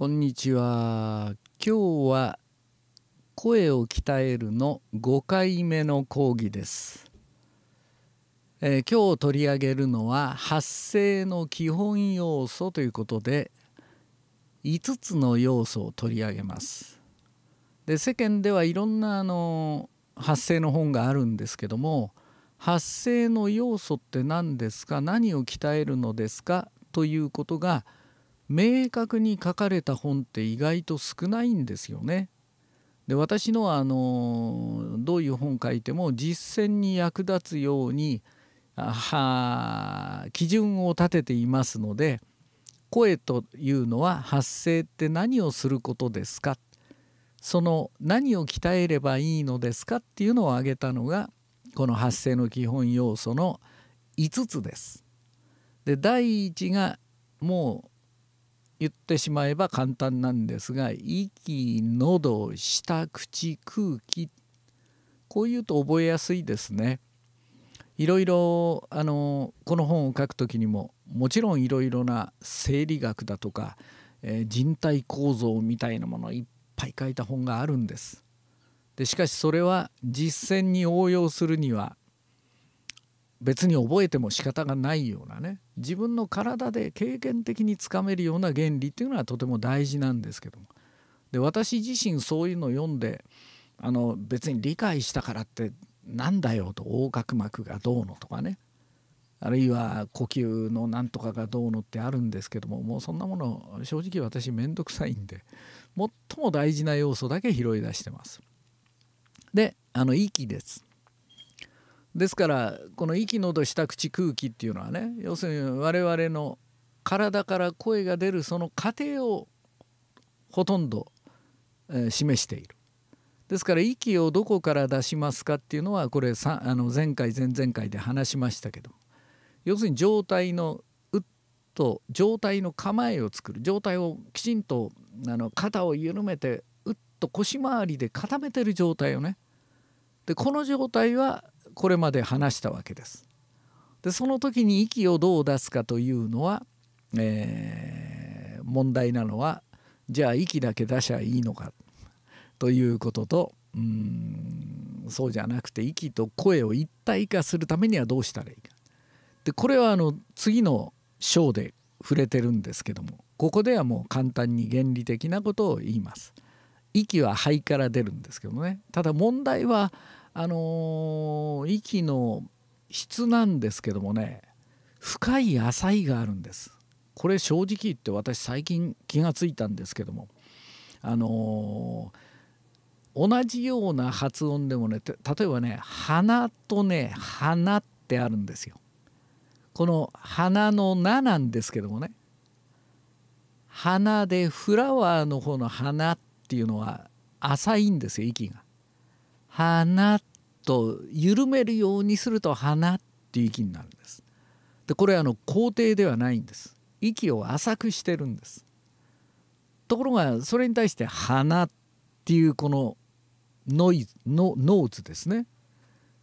こんにちは。今日は声を鍛えるの5回目の講義です。えー、今日取り上げるのは発声の基本要素ということで5つの要素を取り上げます。で世間ではいろんなあの発声の本があるんですけども発声の要素って何ですか何を鍛えるのですかということが明確に書かれた本って意外と少ないんですよね。で私のあのどういう本書いても実践に役立つようには基準を立てていますので声というのは発声って何をすることですかその何を鍛えればいいのですかっていうのを挙げたのがこの発声の基本要素の5つです。で第1がも言ってしまえば簡単なんですが息喉舌口空気こういうと覚えやすいですね。いろいろあのこの本を書く時にももちろんいろいろな生理学だとか、えー、人体構造みたいなものいっぱい書いた本があるんです。でしかしそれは実践に応用するには別に覚えても仕方がないようなね自分の体で経験的につかめるような原理っていうのはとても大事なんですけどもで私自身そういうのを読んであの別に理解したからってなんだよと横隔膜がどうのとかねあるいは呼吸のなんとかがどうのってあるんですけどももうそんなもの正直私面倒くさいんで最も大事な要素だけ拾い出してます。であの息です。ですからこの息のど下口空気っていうのはね要するに我々の体から声が出るその過程をほとんど、え示している。ですから息をどこから出しますかっていうのはこれさあの前回前々回で話しましたけど要するに状態のうっと状態の構えを作る状態をきちんとあの肩を緩めてうっと腰回りで固めてる状態をねでこの状態はこれまで話したわけです。でその時に息をどう出すかというのは、えー、問題なのはじゃあ息だけ出しゃいいのかということとうんそうじゃなくて息と声を一体化するためにはどうしたらいいか。でこれはあの次の章で触れてるんですけどもここではもう簡単に原理的なことを言います。息は肺から出るんですけどねただ問題はあの息の質なんですけどもね深い浅いがあるんですこれ正直言って私最近気がついたんですけどもあの同じような発音でもね例えばね「鼻」とね「花」ってあるんですよ。この「花」の「な」なんですけどもね「花」でフラワーの方の「花」っていうのは浅いんですよ息が。花と緩めるようにすると花っていう息になるんです。でこれあの肯定ではないんです。息を浅くしてるんです。ところがそれに対して「花」っていうこのノイズのノーズですね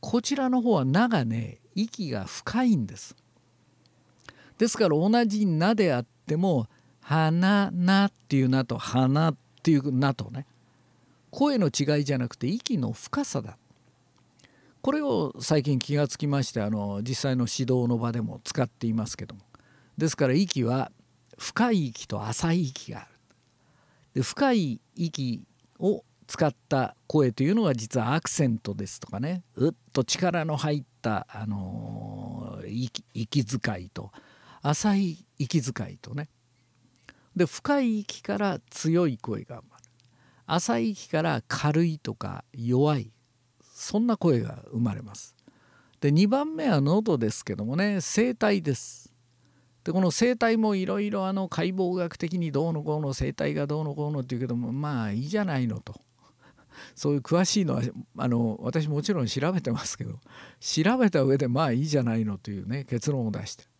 こちらの方は「な」がね息が深いんです。ですから同じ「な」であっても「花な」っていう「な」と「花」っていう「な」とね声の違いじゃなくて息の深さだこれを最近気がつきましてあの実際の指導の場でも使っていますけどもですから息は深い息と浅い息があるで深い息を使った声というのは実はアクセントですとかねうっと力の入った、あの息息遣いと浅い息遣いとねで深い息から強い声が生まれ浅い息から軽いとか弱いそんな声が生まれます。で2番目は喉ですけどもね声帯です。でこの声帯もいろいろあの解剖学的にどうのこうの声帯がどうのこうのっていうけどもまあいいじゃないのとそういう詳しいのはあの私もちろん調べてますけど調べた上でまあいいじゃないのというね結論を出してる。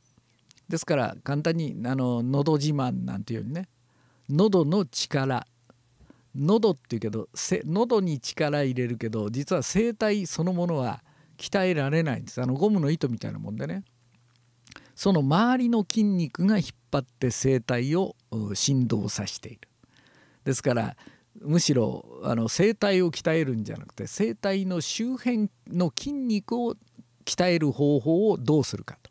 ですから簡単にあの喉自慢なんていうよにね喉の力喉っていうけど喉に力入れるけど実は声帯そのものは鍛えられないんですあのゴムの糸みたいなもんでねその周りの筋肉が引っ張って声帯を振動させているですからむしろあの声帯を鍛えるんじゃなくて声帯の周辺の筋肉を鍛える方法をどうするかと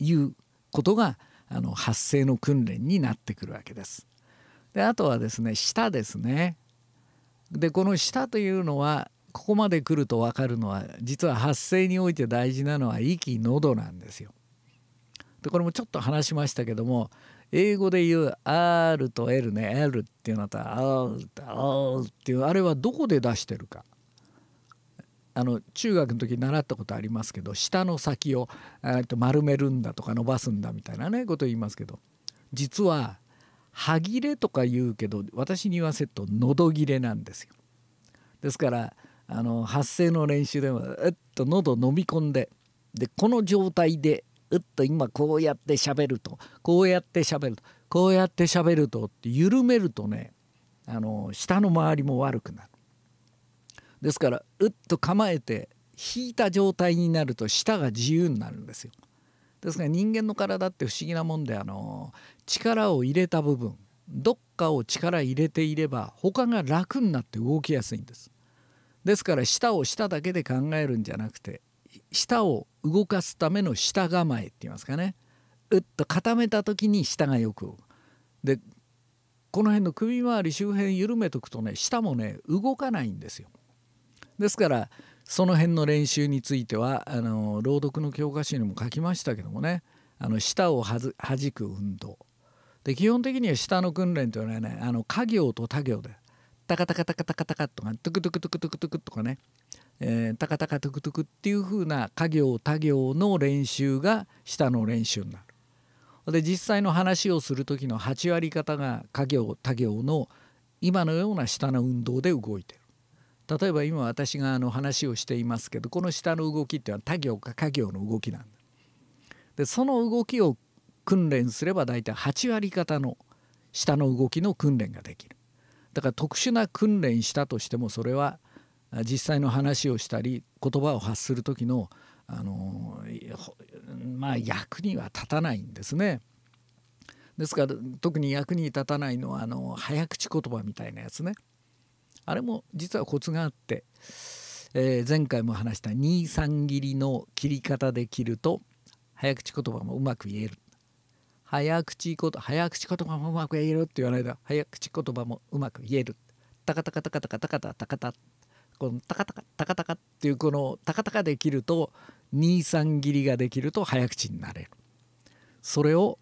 いうことがあの発声の訓練になってくるわけです。であとはですね舌ですねでこの舌というのはここまで来ると分かるのは実は発声において大事なのは息喉なんですよ。でこれもちょっと話しましたけども英語で言う R と L ね L っていうのと R と R」っていうあれはどこで出してるかあの中学の時習ったことありますけど下の先をと丸めるんだとか伸ばすんだみたいなねこと言いますけど実は歯切れとか言うけど私に言わせると喉切れなんですよ。ですからあの発声の練習ではえっと喉飲み込んででこの状態でうっと今こうやって喋るとこうやって喋るとこうやって喋るとって緩めるとねあの舌の周りも悪くなる。ですからうっと構えて引いた状態になると舌が自由になるんですよ。ですから人間の体って不思議なもんであの力を入れた部分どっかを力入れていれば他が楽になって動きやすいんです。ですから舌を舌だけで考えるんじゃなくて舌を動かすための舌構えって言いますかねうっと固めた時に舌がよくでこの辺の首周り周辺緩めとくとね舌もね動かないんですよ。ですからその辺の練習についてはあの朗読の教科書にも書きましたけどもねあの舌をはく運動で基本的には舌の訓練というのはねあの家業と他行でタカタカタカタカタカとかトゥクトゥクトゥクトゥクトゥクとかね、えー、タカタカトゥクトゥクっていう風な家業他行の練習が舌の練習になる。で実際の話をする時の8割方が家業他行の今のような舌の運動で動いて例えば今私があの話をしていますけどこの下の動きっていうのは他行か家行の動きなんだ。でその動きを訓練すれば大体8割方の下の動きの訓練ができる。だから特殊な訓練したとしてもそれは実際の話をしたり言葉を発する時のあのまあ役には立たないんですね。ですから特に役に立たないのはあの早口言葉みたいなやつね。あれも実はコツがあって、えー、前回も話した23切りの切り方で切ると早口言葉もうまく言える早口言葉早口言葉もうまく言えるって言わないと早口言葉もうまく言えるタカタカタカタカタカタタカタこのタカタカタカタカっていうこのタカタカで切ると23切りができると早口になれるそれを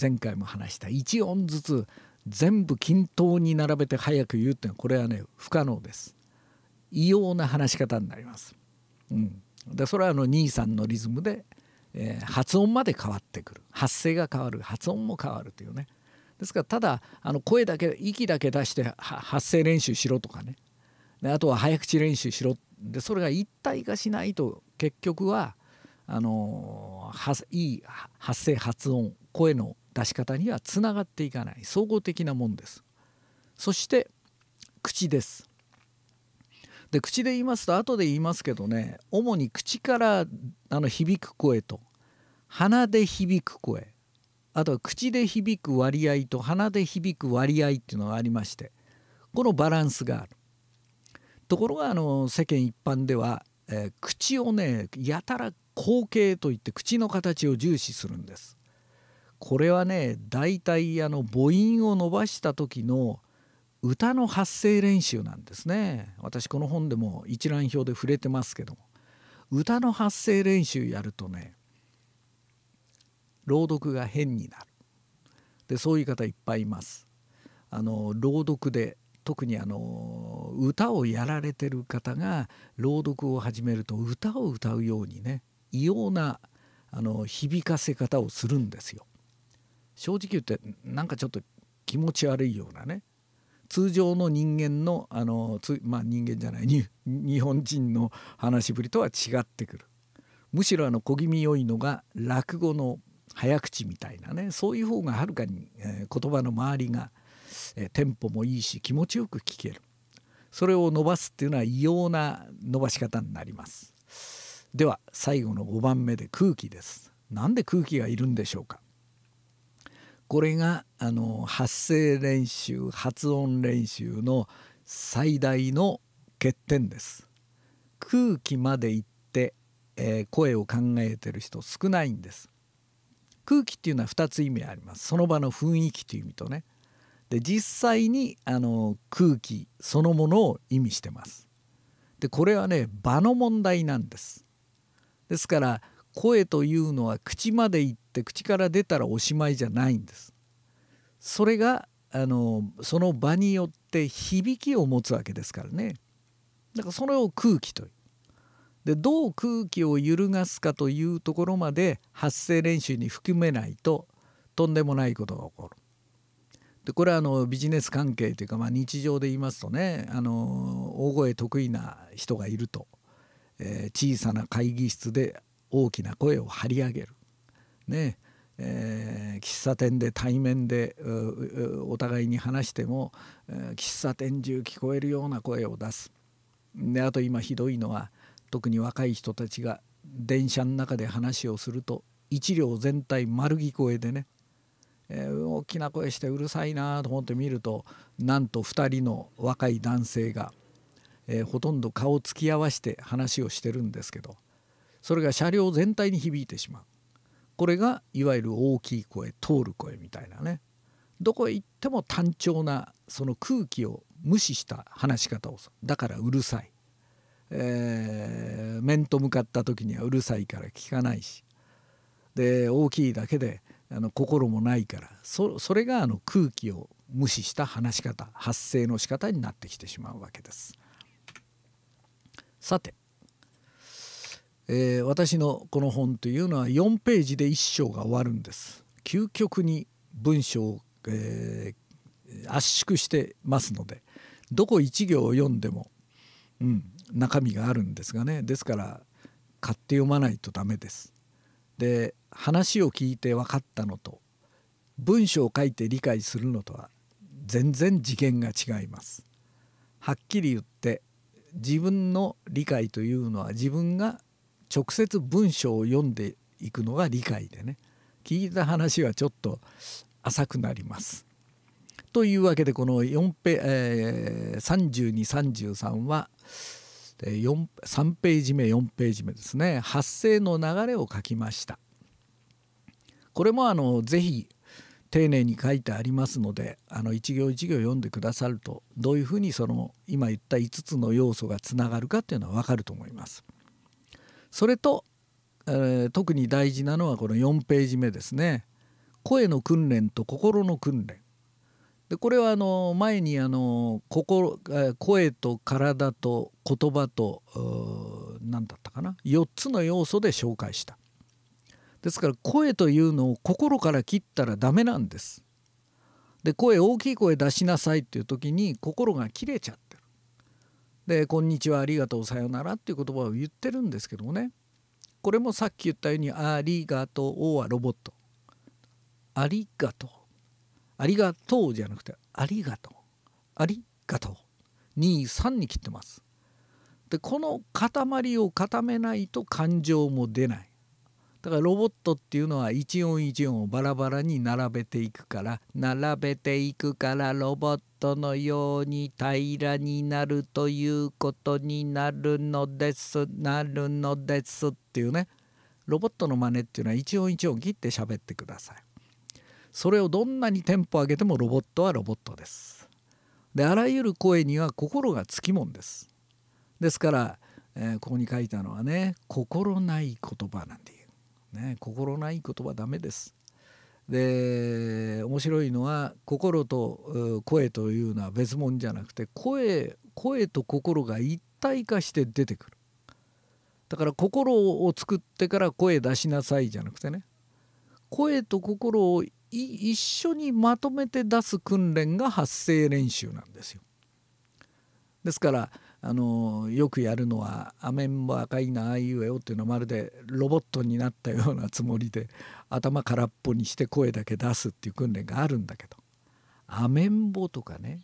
前回も話した1音ずつ全部均等に並べて早く言うっていうのはこれはね不可能です。異様な話し方になります。うん、でそれはあの兄さんのリズムで、えー、発音まで変わってくる発声が変わる発音も変わるというねですからただあの声だけ息だけ出して発声練習しろとかねであとは早口練習しろでそれが一体化しないと結局はあのはいい発声発音声の出し方にはつながっていかない総合的なもんです。そして口です。で口で言いますと後で言いますけどね主に口からあの響く声と鼻で響く声あとは口で響く割合と鼻で響く割合っていうのがありましてこのバランスがある。ところがあの世間一般では、えー、口をねやたら口径といって口の形を重視するんです。これはね大体あの母音を伸ばした時の歌の発声練習なんですね私この本でも一覧表で触れてますけど歌の発声練習やるとね朗読が変になるでそういう方いっぱいいます。あの朗読で特にあの歌をやられてる方が朗読を始めると歌を歌うようにね異様なあの響かせ方をするんですよ。正直言ってなんかちょっと気持ち悪いようなね通常の人間のあのまあ、人間じゃない日本人の話しぶりとは違ってくるむしろあの小気味良いのが落語の早口みたいなねそういう方がはるかに、えー、言葉の周りが、えー、テンポもいいし気持ちよく聞けるそれを伸ばすっていうのは異様な伸ばし方になりますでは最後の5番目で空気ですなで空気がいるんでしょうかこれがあの発声練習発音練習の最大の欠点です。空気まで行って、えー、声を考えてる人少ないんです。空気っていうのは2つ意味あります。その場の雰囲気という意味とね。で実際にあの空気そのものを意味してます。でこれはね場の問題なんです。ですから声というのは口まで行って口から出たらおしまいじゃないんです。それがあのその場によって響きを持つわけですからね。だからそれを空気という。でどう空気を揺るがすかというところまで発声練習に含めないととんでもないことが起こる。でこれはあのビジネス関係というか、まあ、日常で言いますとねあの大声得意な人がいると、えー、小さな会議室で大きな声を張り上げる、ねえー、喫茶店で対面でお互いに話しても、えー、喫茶店中聞こえるような声を出すであと今ひどいのは特に若い人たちが電車の中で話をすると1両全体丸聞こえでね、えー、大きな声してうるさいなと思って見るとなんと2人の若い男性が、えー、ほとんど顔つき合わせて話をしてるんですけどそれが車両全体に響いてしまうこれがいわゆる大きい声通る声みたいなねどこへ行っても単調なその空気を無視した話し方をするだからうるさい、えー、面と向かった時にはうるさいから聞かないしで大きいだけであの心もないからそれがあの空気を無視した話し方発声の仕方になってきてしまうわけです。さてえー、私のこの本というのは4ページで1章が終わるんです。究極に文章を、えー、圧縮してますのでどこ1行を読んでも、うん、中身があるんですがねですから買って読まないとダメです。で話を聞いて分かったのと文章を書いて理解するのとは全然次元が違います。はっきり言って自分の理解というのは自分が直接文章を読んでいくのが理解でね聞いた話はちょっと浅くなります。というわけでこの4ペ、えー、3233は4 3ページ目4ページ目ですね発声の流れを書きました。これもあのぜひ丁寧に書いてありますのであの一行一行読んでくださるとどういうふうにその今言った5つの要素がつながるかっていうのは分かると思います。それと、えー、特に大事なのはこの4ページ目ですね声の訓練と心の訓練でこれはあの前にあの心声と体と言葉と何だったかな4つの要素で紹介したですから声というのを心から切ったらダメなんですで声大きい声出しなさいっていう時に心が切れちゃってるで「こんにちはありがとうさよなら」っていう言葉を言ってるんですけどもねこれもさっき言ったように「ありがとう」はロボット「ありがとう」「ありがとう」じゃなくて「ありがとう」「ありがとう」23に切ってます。でこの塊を固めないと感情も出ないだからロボットっていうのは一音一音をバラバラに並べていくから並べていくからロボットのように平らになるということになるのですなるのですっていうねロボットの真似っていうのは一音一音切って喋ってください。それをどんなにテンポ上げてもロボットはロボットです。であらゆる声には心がつきもんです。ですから、えー、ここに書いたのはね心ない言葉なんていう。ね、心ないことはダメです。で面白いのは心と声というのは別物じゃなくて声声と心が一体化して出てくるだから心を作ってから声出しなさいじゃなくてね声と心を一緒にまとめて出す訓練が発声練習なんですよ。ですからあのよくやるのは「アメンボ赤いなああいうえお」っていうのはまるでロボットになったようなつもりで頭空っぽにして声だけ出すっていう訓練があるんだけど「アメンボ」とかね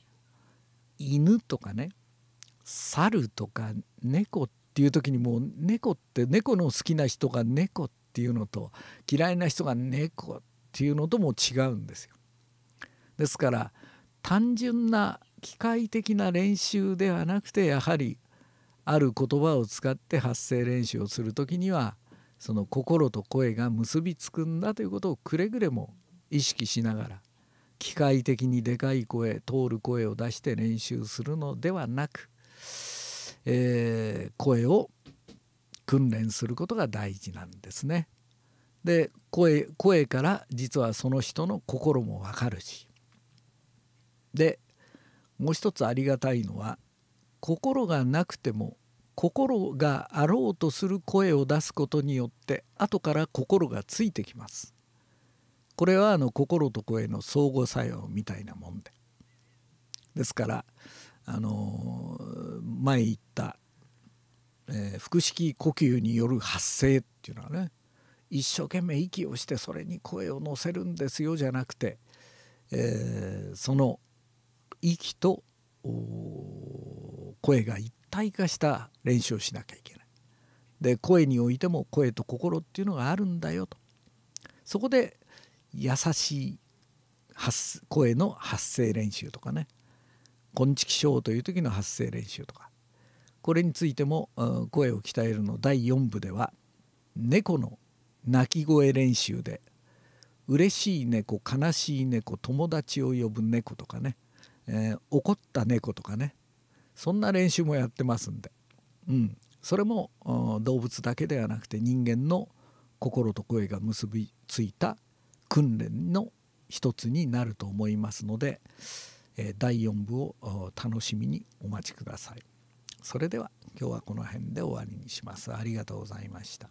「犬」とかね「猿」とか「猫」っていう時にもう猫って猫の好きな人が猫っていうのと嫌いな人が猫っていうのとも違うんですよ。ですから単純な機械的な練習ではなくてやはりある言葉を使って発声練習をする時にはその心と声が結びつくんだということをくれぐれも意識しながら機械的にでかい声通る声を出して練習するのではなく、えー、声を訓練することが大事なんですね。で声声から実はその人の心もわかるしでもう一つありがたいのは心がなくても心があろうとする声を出すことによって後から心がついてきます。これはあの心と声の相互作用みたいなもんで。ですからあの前言った、えー、腹式呼吸による発声っていうのはね一生懸命息をしてそれに声を乗せるんですよじゃなくて、えー、その息と声が一体化した練習をしなきゃいけない。で声においても声と心っていうのがあるんだよとそこで優しい発声の発声練習とかね根付ショーという時の発声練習とかこれについても声を鍛えるの第4部では猫の鳴き声練習で嬉しい猫悲しい猫友達を呼ぶ猫とかねえー、怒った猫とかねそんな練習もやってますんで、うん、それも動物だけではなくて人間の心と声が結びついた訓練の一つになると思いますので、えー、第4部を楽しみにお待ちください。それでは今日はこの辺で終わりにします。ありがとうございました。